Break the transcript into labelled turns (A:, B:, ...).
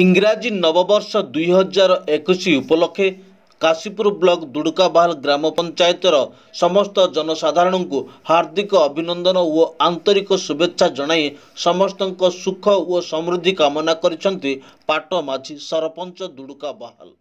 A: ଇଂରାଜୀ ନବବର୍ଷ ଦୁଇହଜାର ଏକୋଇଶ ଉପଲକ୍ଷେ କାଶୀପୁର ବ୍ଲକ ଦୁଡ଼ୁକାବାହାଲ ଗ୍ରାମ ପଞ୍ଚାୟତର ସମସ୍ତ ଜନସାଧାରଣଙ୍କୁ ହାର୍ଦ୍ଦିକ ଅଭିନନ୍ଦନ ଓ ଆନ୍ତରିକ ଶୁଭେଚ୍ଛା ଜଣାଇ ସମସ୍ତଙ୍କ ସୁଖ ଓ ସମୃଦ୍ଧି କାମନା କରିଛନ୍ତି ପାଟ ମାଝି ସରପଞ୍ଚ ଦୁଡ଼ୁକାବାହାଲ